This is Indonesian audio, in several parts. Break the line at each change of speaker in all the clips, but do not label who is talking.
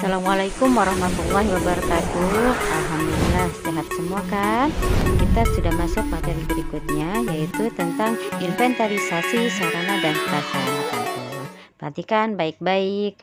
Assalamualaikum warahmatullahi wabarakatuh Alhamdulillah sehat semua kan Kita sudah masuk materi berikutnya Yaitu tentang inventarisasi sarana dan prasarana kantor Perhatikan baik-baik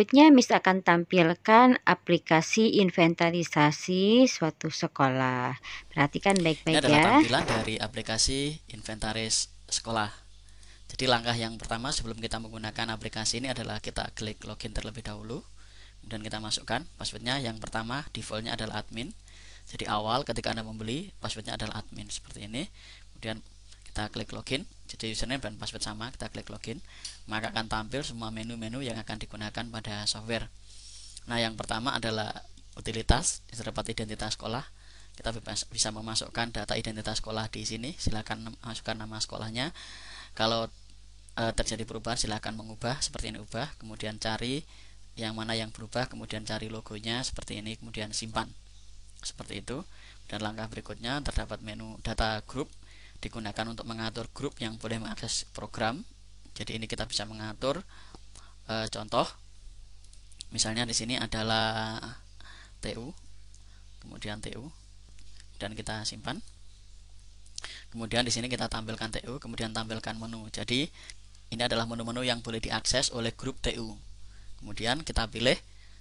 Berikutnya Miss akan tampilkan aplikasi inventarisasi suatu sekolah. Perhatikan baik-baik ya. Ini adalah ya. tampilan dari aplikasi inventaris sekolah. Jadi langkah yang pertama sebelum kita menggunakan aplikasi ini adalah kita klik login terlebih dahulu. Kemudian kita masukkan passwordnya. Yang pertama defaultnya adalah admin. Jadi awal ketika Anda membeli passwordnya adalah admin seperti ini. Kemudian kita klik login jadi username dan password sama kita klik login maka akan tampil semua menu-menu yang akan digunakan pada software nah yang pertama adalah utilitas terdapat identitas sekolah kita bisa memasukkan data identitas sekolah di sini silahkan masukkan nama sekolahnya kalau e, terjadi perubahan silahkan mengubah seperti ini ubah kemudian cari yang mana yang berubah kemudian cari logonya seperti ini kemudian simpan seperti itu dan langkah berikutnya terdapat menu data grup digunakan untuk mengatur grup yang boleh mengakses program jadi ini kita bisa mengatur e, contoh misalnya di sini adalah TU kemudian TU dan kita simpan kemudian di sini kita tampilkan TU kemudian tampilkan menu jadi ini adalah menu-menu yang boleh diakses oleh grup TU kemudian kita pilih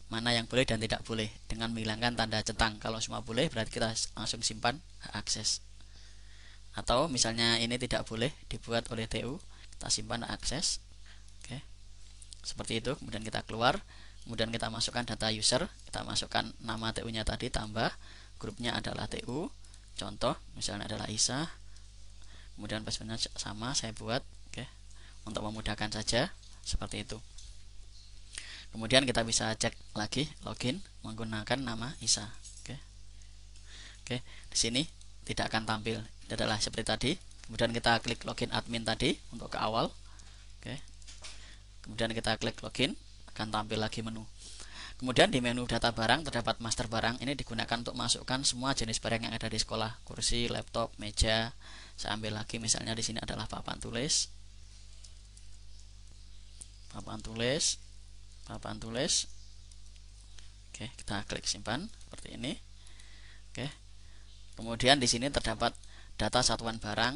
mana yang boleh dan tidak boleh dengan menghilangkan tanda centang kalau semua boleh berarti kita langsung simpan akses atau misalnya ini tidak boleh dibuat oleh TU kita simpan akses oke seperti itu kemudian kita keluar kemudian kita masukkan data user kita masukkan nama TU nya tadi tambah grupnya adalah TU contoh misalnya adalah Isa kemudian passwordnya sama saya buat oke untuk memudahkan saja seperti itu kemudian kita bisa cek lagi login menggunakan nama Isa oke oke di sini tidak akan tampil ini adalah seperti tadi kemudian kita klik login admin tadi untuk ke awal oke kemudian kita klik login akan tampil lagi menu Kemudian di menu data barang terdapat master barang. Ini digunakan untuk masukkan semua jenis barang yang ada di sekolah, kursi, laptop, meja. Saya ambil lagi misalnya di sini adalah papan tulis. Papan tulis. Papan tulis. Oke, kita klik simpan seperti ini. Oke. Kemudian di sini terdapat data satuan barang,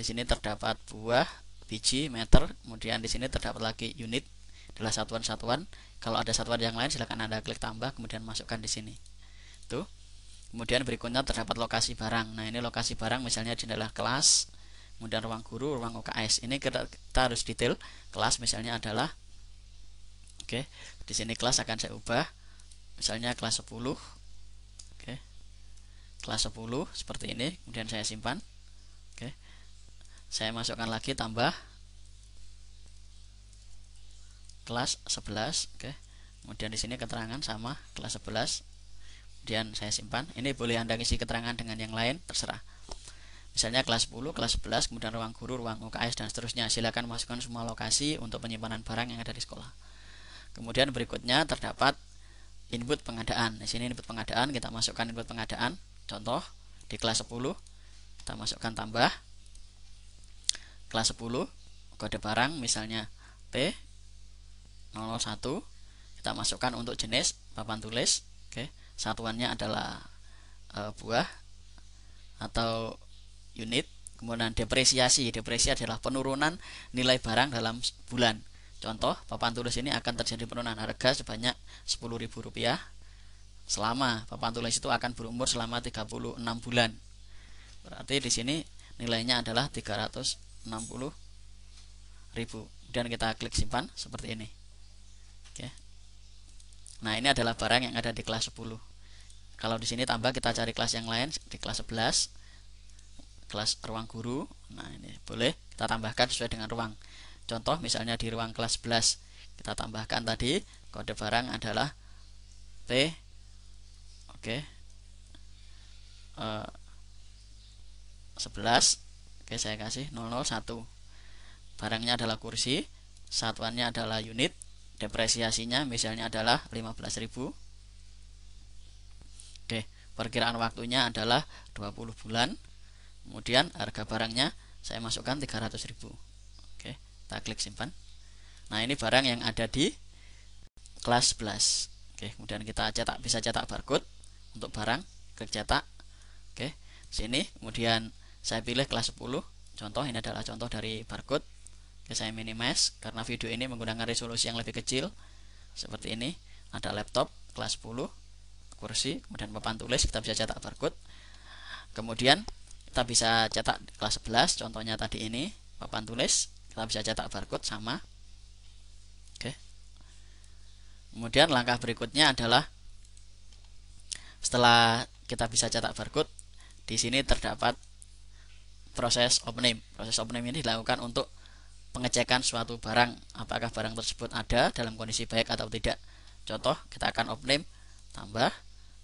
di sini terdapat buah, biji, meter, kemudian di sini terdapat lagi unit, adalah satuan-satuan. Kalau ada satuan yang lain silahkan Anda klik tambah kemudian masukkan di sini. Tuh. Kemudian berikutnya terdapat lokasi barang. Nah, ini lokasi barang misalnya di adalah kelas, kemudian ruang guru, ruang UKS. Ini kita, kita harus detail. Kelas misalnya adalah Oke, di sini kelas akan saya ubah misalnya kelas 10 kelas 10 seperti ini kemudian saya simpan oke saya masukkan lagi tambah kelas 11 oke kemudian di sini keterangan sama kelas 11 kemudian saya simpan ini boleh anda isi keterangan dengan yang lain terserah misalnya kelas 10 kelas 11 kemudian ruang guru ruang UKS dan seterusnya silakan masukkan semua lokasi untuk penyimpanan barang yang ada di sekolah kemudian berikutnya terdapat input pengadaan di sini input pengadaan kita masukkan input pengadaan Contoh di kelas 10 kita masukkan tambah kelas 10 kode barang misalnya P 001 kita masukkan untuk jenis papan tulis oke satuannya adalah e, buah atau unit kemudian depresiasi depresiasi adalah penurunan nilai barang dalam bulan contoh papan tulis ini akan terjadi penurunan harga sebanyak Rp10.000 selama papan tulis itu akan berumur selama 36 bulan. Berarti di sini nilainya adalah 360 ribu. Kemudian kita klik simpan seperti ini. Oke. Nah, ini adalah barang yang ada di kelas 10. Kalau di sini tambah kita cari kelas yang lain di kelas 11 kelas ruang guru. Nah, ini boleh kita tambahkan sesuai dengan ruang. Contoh misalnya di ruang kelas 11 kita tambahkan tadi kode barang adalah T oke uh, eh, 11 oke saya kasih 001 barangnya adalah kursi satuannya adalah unit depresiasinya misalnya adalah ribu. oke perkiraan waktunya adalah 20 bulan kemudian harga barangnya saya masukkan ribu. oke kita klik simpan nah ini barang yang ada di kelas 11 oke kemudian kita cetak bisa cetak barcode untuk barang cetak oke sini kemudian saya pilih kelas 10 contoh ini adalah contoh dari barcode oke, saya minimize karena video ini menggunakan resolusi yang lebih kecil seperti ini ada laptop kelas 10 kursi kemudian papan tulis kita bisa cetak barcode kemudian kita bisa cetak kelas 11 contohnya tadi ini papan tulis kita bisa cetak barcode sama oke kemudian langkah berikutnya adalah setelah kita bisa cetak barcode, di sini terdapat proses opname. Proses opname ini dilakukan untuk pengecekan suatu barang, apakah barang tersebut ada dalam kondisi baik atau tidak. Contoh, kita akan opname tambah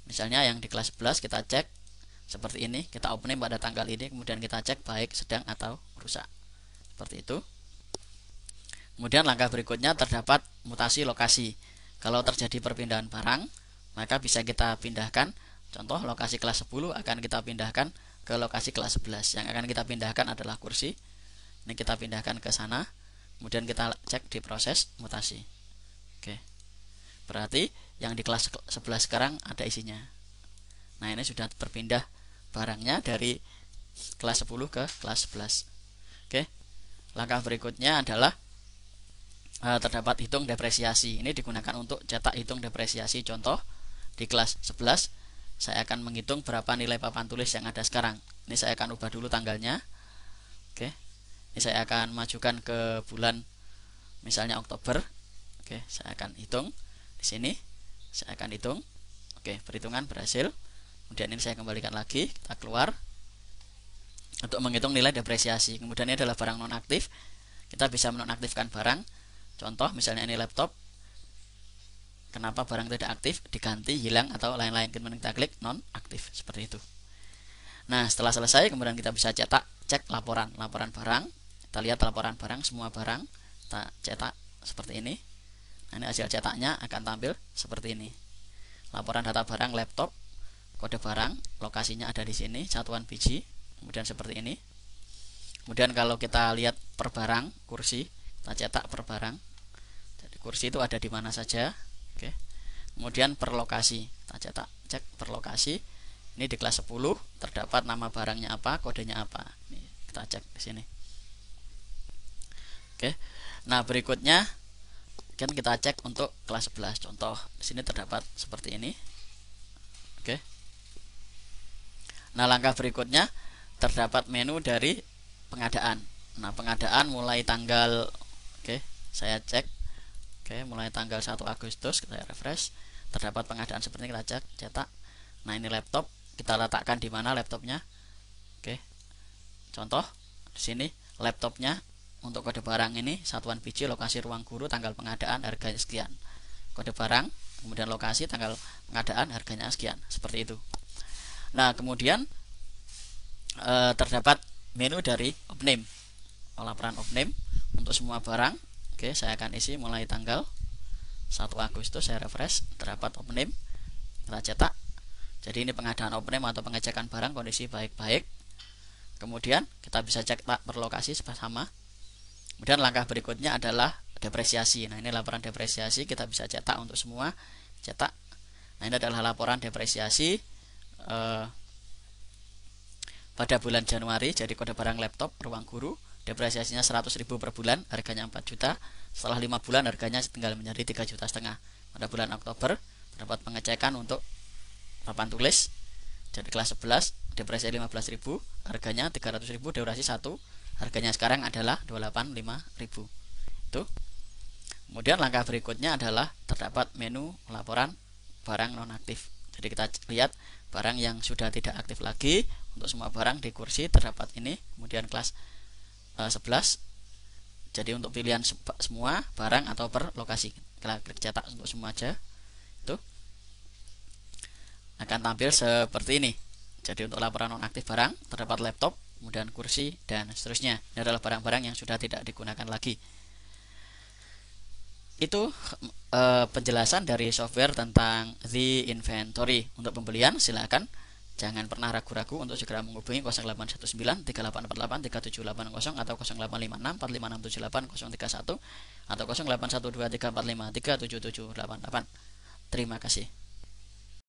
misalnya yang di kelas 11 kita cek seperti ini, kita opname pada tanggal ini, kemudian kita cek baik, sedang atau rusak. Seperti itu. Kemudian langkah berikutnya terdapat mutasi lokasi. Kalau terjadi perpindahan barang, maka bisa kita pindahkan contoh lokasi kelas 10 akan kita pindahkan ke lokasi kelas 11 yang akan kita pindahkan adalah kursi ini kita pindahkan ke sana kemudian kita cek di proses mutasi oke berarti yang di kelas 11 sekarang ada isinya nah ini sudah berpindah barangnya dari kelas 10 ke kelas 11 oke langkah berikutnya adalah eh, terdapat hitung depresiasi ini digunakan untuk cetak hitung depresiasi contoh di kelas 11 saya akan menghitung berapa nilai papan tulis yang ada sekarang ini saya akan ubah dulu tanggalnya oke ini saya akan majukan ke bulan misalnya Oktober oke saya akan hitung di sini saya akan hitung oke perhitungan berhasil kemudian ini saya kembalikan lagi kita keluar untuk menghitung nilai depresiasi kemudian ini adalah barang nonaktif kita bisa menonaktifkan barang contoh misalnya ini laptop kenapa barang tidak aktif diganti hilang atau lain-lain kemudian kita klik non aktif seperti itu nah setelah selesai kemudian kita bisa cetak cek laporan laporan barang kita lihat laporan barang semua barang kita cetak seperti ini nah, ini hasil cetaknya akan tampil seperti ini laporan data barang laptop kode barang lokasinya ada di sini satuan biji kemudian seperti ini kemudian kalau kita lihat per barang kursi kita cetak per barang jadi kursi itu ada di mana saja kemudian per lokasi kita cetak cek per lokasi ini di kelas 10 terdapat nama barangnya apa kodenya apa ini kita cek di sini oke nah berikutnya kan kita cek untuk kelas 11 contoh di sini terdapat seperti ini oke nah langkah berikutnya terdapat menu dari pengadaan nah pengadaan mulai tanggal oke saya cek oke mulai tanggal 1 Agustus kita refresh terdapat pengadaan seperti ini kita cek cetak nah ini laptop kita letakkan di mana laptopnya oke contoh di sini laptopnya untuk kode barang ini satuan biji lokasi ruang guru tanggal pengadaan harganya sekian kode barang kemudian lokasi tanggal pengadaan harganya sekian seperti itu nah kemudian e, terdapat menu dari opname laporan opname untuk semua barang oke saya akan isi mulai tanggal 1 Agustus saya refresh terdapat opening kita cetak jadi ini pengadaan opening atau pengecekan barang kondisi baik-baik kemudian kita bisa cek berlokasi sama kemudian langkah berikutnya adalah depresiasi nah ini laporan depresiasi kita bisa cetak untuk semua cetak nah ini adalah laporan depresiasi eh, pada bulan Januari jadi kode barang laptop ruang guru depresiasinya 100 ribu per bulan harganya 4 juta setelah 5 bulan harganya tinggal menjadi 3 juta setengah pada bulan Oktober terdapat pengecekan untuk papan tulis dari kelas 11 Depresi 15 ribu harganya 300 ribu durasi 1 harganya sekarang adalah 285 ribu itu kemudian langkah berikutnya adalah terdapat menu laporan barang nonaktif jadi kita lihat barang yang sudah tidak aktif lagi untuk semua barang di kursi terdapat ini kemudian kelas 11 eh, jadi untuk pilihan semua barang atau per lokasi kita klik cetak untuk semua aja itu akan tampil seperti ini jadi untuk laporan nonaktif barang terdapat laptop kemudian kursi dan seterusnya ini adalah barang-barang yang sudah tidak digunakan lagi itu e, penjelasan dari software tentang the inventory untuk pembelian silahkan Jangan pernah ragu-ragu untuk segera menghubungi 0819 3848 3780 atau 0856 45678031 atau 08123453788. Terima kasih.